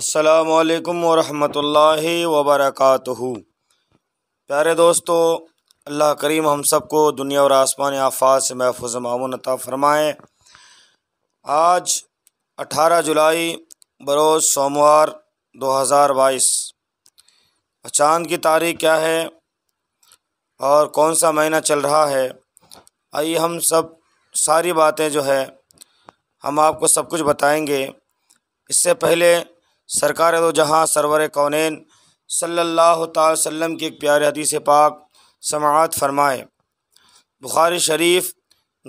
असलकम वरहमतुल्लाह वबरकू प्यारे दोस्तों अल्लाह करीम हम सबको दुनिया और आसमान आफात से महफूज मामून अता फ़रमाएँ आज 18 जुलाई बरोज़ सोमवार 2022 चांद की तारीख क्या है और कौन सा महीना चल रहा है आइए हम सब सारी बातें जो है हम आपको सब कुछ बताएंगे इससे पहले सरकार दो जहाँ सरवर कौन सल्ला तसम की एक प्यारे हदीस पाक समात फरमाए बुखारी शरीफ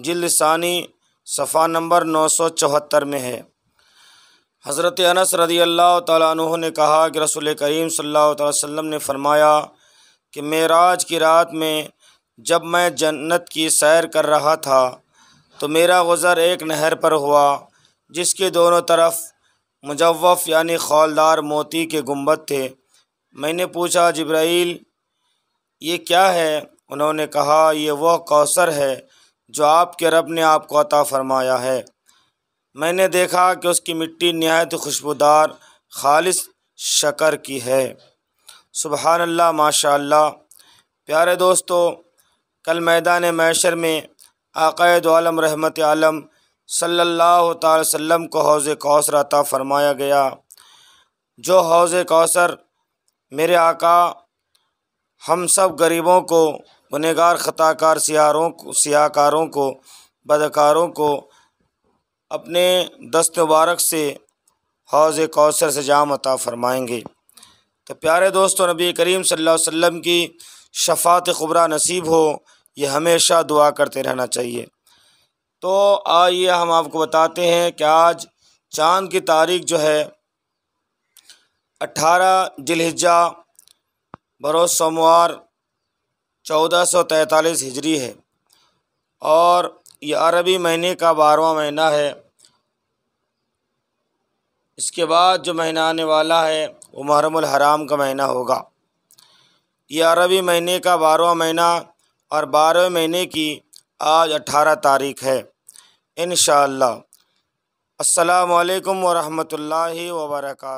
जिल्द सानी सफ़ा नंबर नौ सौ चौहत्तर में है हज़रत अनस रदी अल्लाह तु ने कहा कि रसूल करीम सल्लल्लाहु अलैहि वसल्लम ने फरमाया कि मेराज की रात में जब मैं जन्नत की सैर कर रहा था तो मेरा गुज़र एक नहर पर हुआ जिसके दोनों तरफ मुजवफ़ यानी खौलदार मोती के गुंबद थे मैंने पूछा जब्राइल ये क्या है उन्होंने कहा ये वह कौसर है जो आपके रब ने आपको अता फरमाया है मैंने देखा कि उसकी मिट्टी नहायत खुशबूदार खालिश शकर की है सुबहान माशा प्यारे दोस्तों कल मैदान मैशर में आक़ायद आलम रहमत आलम सल्लल्लाहु अलैहि वसल्लम को हौज़ कौसर अता फरमाया गया जो हौज़ कौसर मेरे आका हम सब गरीबों को गुनहगार ख़ताकार सियारों को सियाकारों को बदकारों को अपने दस्त मुबारक से हौज़ कौसर से जाम अता फरमाएंगे तो प्यारे दोस्तों नबी करीम सल्लल्लाहु अलैहि वसल्लम की शफात खुबरा नसीब हो ये हमेशा दुआ करते रहना चाहिए तो आइए हम आपको बताते हैं कि आज चाँद की तारीख जो है अट्ठारह जिलहिजा बरोज सोमवार चौदह सौ तैतालीस हिजरी है और ये अरबी महीने का बारहवा महीना है इसके बाद जो महीना आने वाला है वो महरमुल हराम का महीना होगा यह अरबी महीने का बारहवा महीना और बारहवें महीने की आज अठारह तारीख है इन शाला असलकम वरहमल वर्का